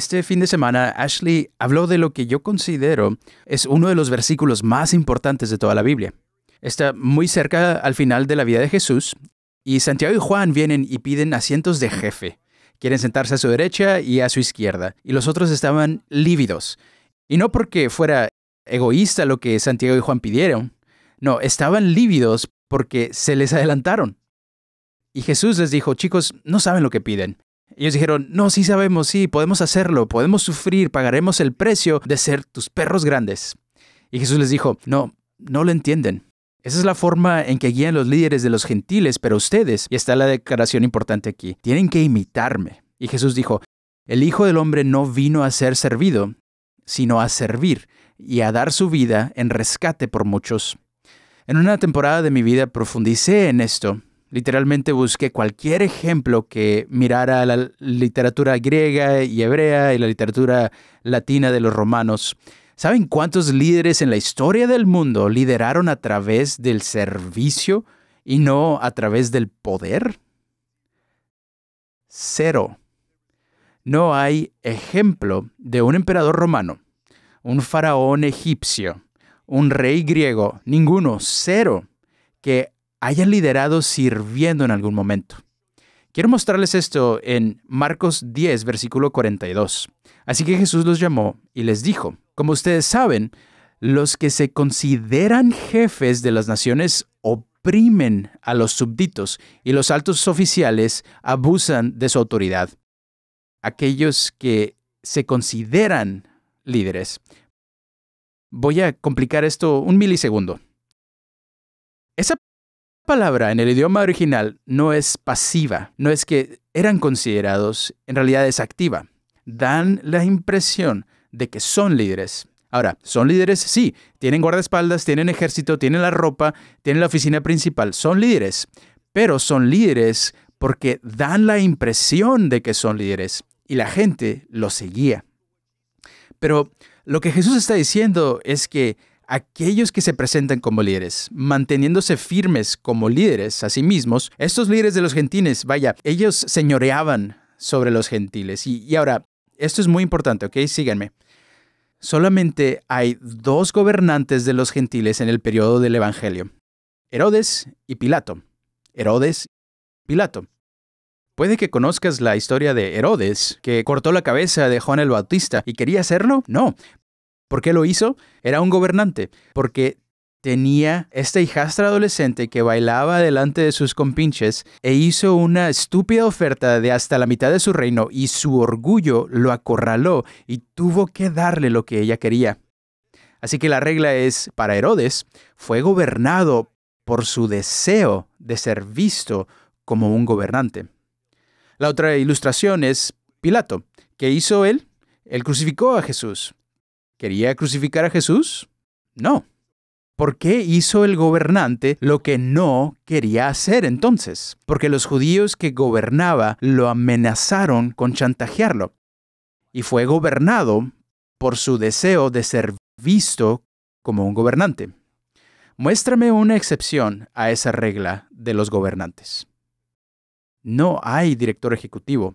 Este fin de semana, Ashley habló de lo que yo considero es uno de los versículos más importantes de toda la Biblia. Está muy cerca al final de la vida de Jesús y Santiago y Juan vienen y piden asientos de jefe. Quieren sentarse a su derecha y a su izquierda. Y los otros estaban lívidos. Y no porque fuera egoísta lo que Santiago y Juan pidieron. No, estaban lívidos porque se les adelantaron. Y Jesús les dijo, chicos, no saben lo que piden. Y ellos dijeron, no, sí sabemos, sí, podemos hacerlo, podemos sufrir, pagaremos el precio de ser tus perros grandes. Y Jesús les dijo, no, no lo entienden. Esa es la forma en que guían los líderes de los gentiles, pero ustedes, y está la declaración importante aquí, tienen que imitarme. Y Jesús dijo, el Hijo del Hombre no vino a ser servido, sino a servir y a dar su vida en rescate por muchos. En una temporada de mi vida profundicé en esto Literalmente busqué cualquier ejemplo que mirara la literatura griega y hebrea y la literatura latina de los romanos. ¿Saben cuántos líderes en la historia del mundo lideraron a través del servicio y no a través del poder? Cero. No hay ejemplo de un emperador romano, un faraón egipcio, un rey griego, ninguno, cero, que hayan liderado sirviendo en algún momento. Quiero mostrarles esto en Marcos 10, versículo 42. Así que Jesús los llamó y les dijo, como ustedes saben, los que se consideran jefes de las naciones oprimen a los subditos y los altos oficiales abusan de su autoridad. Aquellos que se consideran líderes. Voy a complicar esto un milisegundo. Esa palabra en el idioma original no es pasiva, no es que eran considerados, en realidad es activa. Dan la impresión de que son líderes. Ahora, son líderes, sí, tienen guardaespaldas, tienen ejército, tienen la ropa, tienen la oficina principal, son líderes, pero son líderes porque dan la impresión de que son líderes y la gente los seguía. Pero lo que Jesús está diciendo es que aquellos que se presentan como líderes, manteniéndose firmes como líderes a sí mismos, estos líderes de los gentiles, vaya, ellos señoreaban sobre los gentiles. Y, ahora, esto es muy importante, ¿ok? Síganme. Solamente hay dos gobernantes de los gentiles en el periodo del Evangelio, Herodes y Pilato. Herodes y Pilato. Puede que conozcas la historia de Herodes, que cortó la cabeza de Juan el Bautista y quería hacerlo. No, ¿Por qué lo hizo? Era un gobernante, porque tenía esta hijastra adolescente que bailaba delante de sus compinches e hizo una estúpida oferta de hasta la mitad de su reino y su orgullo lo acorraló y tuvo que darle lo que ella quería. Así que la regla es, para Herodes, fue gobernado por su deseo de ser visto como un gobernante. La otra ilustración es Pilato. ¿Qué hizo él? Él crucificó a Jesús. ¿Quería crucificar a Jesús? No. ¿Por qué hizo el gobernante lo que no quería hacer entonces? Porque los judíos que gobernaba lo amenazaron con chantajearlo. Y fue gobernado por su deseo de ser visto como un gobernante. Muéstrame una excepción a esa regla de los gobernantes. No hay director ejecutivo.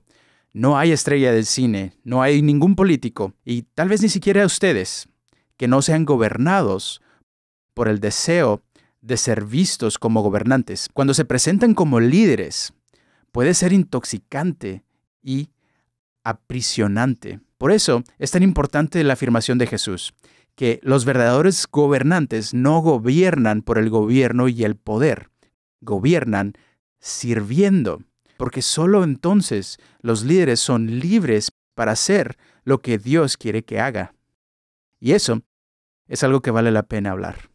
No hay estrella del cine, no hay ningún político, y tal vez ni siquiera ustedes, que no sean gobernados por el deseo de ser vistos como gobernantes. Cuando se presentan como líderes, puede ser intoxicante y aprisionante. Por eso es tan importante la afirmación de Jesús, que los verdaderos gobernantes no gobiernan por el gobierno y el poder, gobiernan sirviendo porque solo entonces los líderes son libres para hacer lo que Dios quiere que haga. Y eso es algo que vale la pena hablar.